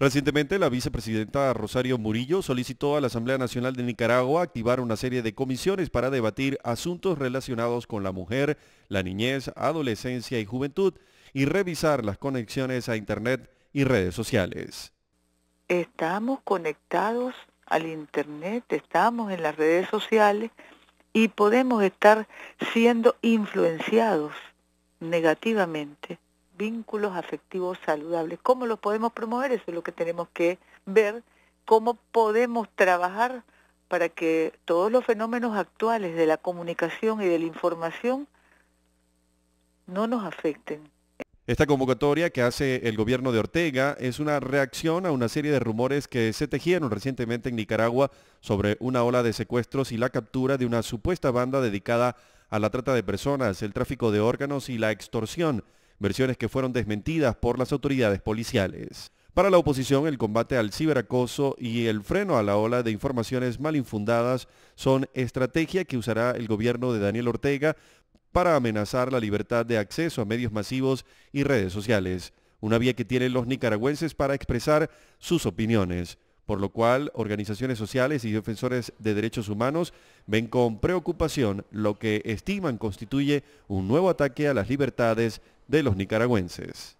Recientemente, la vicepresidenta Rosario Murillo solicitó a la Asamblea Nacional de Nicaragua activar una serie de comisiones para debatir asuntos relacionados con la mujer, la niñez, adolescencia y juventud y revisar las conexiones a Internet y redes sociales. Estamos conectados al Internet, estamos en las redes sociales y podemos estar siendo influenciados negativamente vínculos afectivos saludables. ¿Cómo los podemos promover? Eso es lo que tenemos que ver, cómo podemos trabajar para que todos los fenómenos actuales de la comunicación y de la información no nos afecten. Esta convocatoria que hace el gobierno de Ortega es una reacción a una serie de rumores que se tejieron recientemente en Nicaragua sobre una ola de secuestros y la captura de una supuesta banda dedicada a la trata de personas, el tráfico de órganos y la extorsión versiones que fueron desmentidas por las autoridades policiales. Para la oposición, el combate al ciberacoso y el freno a la ola de informaciones mal infundadas son estrategia que usará el gobierno de Daniel Ortega para amenazar la libertad de acceso a medios masivos y redes sociales, una vía que tienen los nicaragüenses para expresar sus opiniones por lo cual organizaciones sociales y defensores de derechos humanos ven con preocupación lo que estiman constituye un nuevo ataque a las libertades de los nicaragüenses.